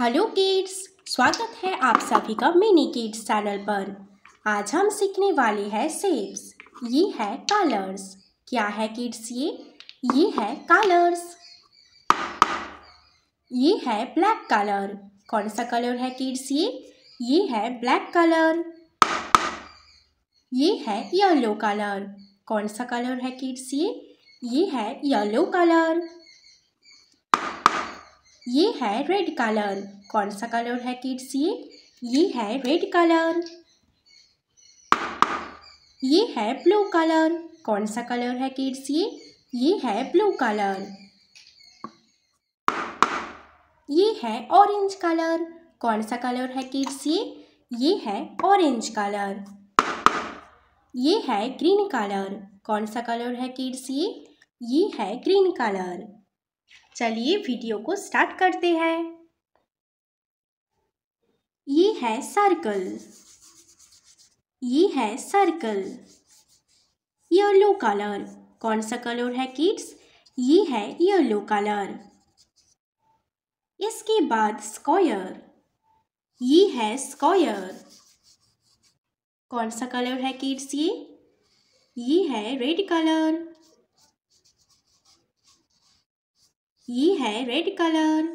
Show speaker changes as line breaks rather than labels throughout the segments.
hello kids स्वागत है आप सभी का मिनी किड्स चैनल पर आज हम सीखने वाले हैं सेप्स ये है कलर्स क्या है किड्स ये ये है कलर्स ये है ब्लैक कलर कौन सा कलर है किड्स ये ये है ब्लैक कलर ये है येलो कलर कौन सा कलर है किड्स ये ये है येलो कलर ये है रेड कलर कौन सा कलर है किड्स ये ये है रेड कलर ये है ब्लू कलर कौन सा कलर है किड्स ये ये है ब्लू कलर ये है ऑरेंज कलर कौन सा कलर है किड्स ये ये है ऑरेंज कलर ये है ग्रीन कलर कौन सा कलर है किड्स ये ये है ग्रीन कलर चलिए वीडियो को स्टार्ट करते हैं ये है सर्कल ये है सर्कल येलो कलर कौन सा कलर है किड्स ये है येलो कलर इसके बाद स्क्वायर ये है स्क्वायर कौन सा कलर है किड्स ये ये है रेड कलर ये है रेड कलर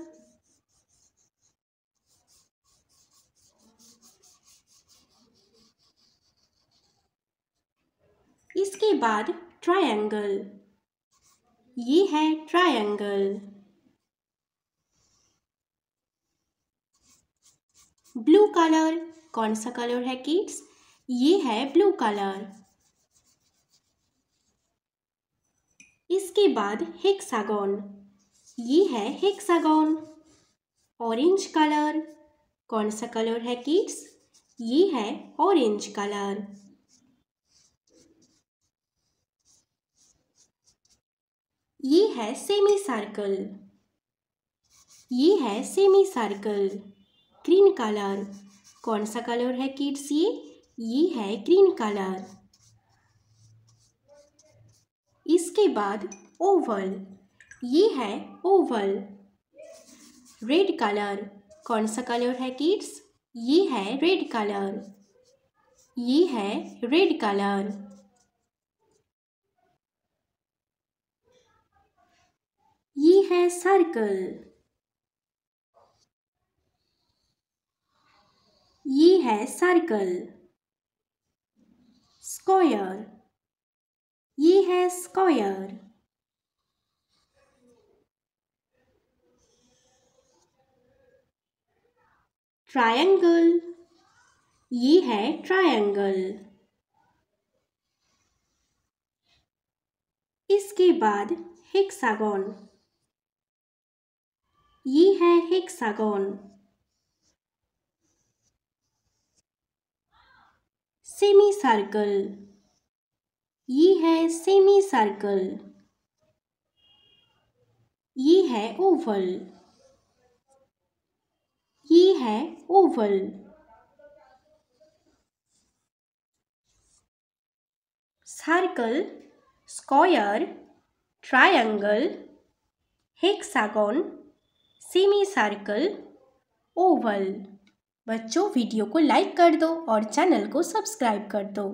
इसके बाद ट्रायंगल ये है ट्रायंगल ब्लू कलर कौन सा कलर है किड्स ये है ब्लू कलर इसके बाद हेक्सागोन ये है हेक्सागोन ऑरेंज कलर कौन सा कलर है किड्स ये है ऑरेंज कलर ये है सेमी सर्कल ये है सेमी सर्कल ग्रीन कलर कौन सा कलर है किड्स ये ये है ग्रीन कलर इसके बाद ओवल ये है ओवल रेड कलर कौन सा कलर है किड्स ये है रेड कलर ये है रेड कलर ये है सर्कल ये है सर्कल स्क्वायर ये है स्क्वायर ट्रायंगल ये है ट्रायंगल इसके बाद हेक्सागोन ये है हेक्सागोन सेमी सर्कल ये है सेमी सर्कल ये है ओवल है oval circle square triangle hexagon semi circle oval बच्चों वीडियो को लाइक कर दो और चैनल को सब्सक्राइब कर दो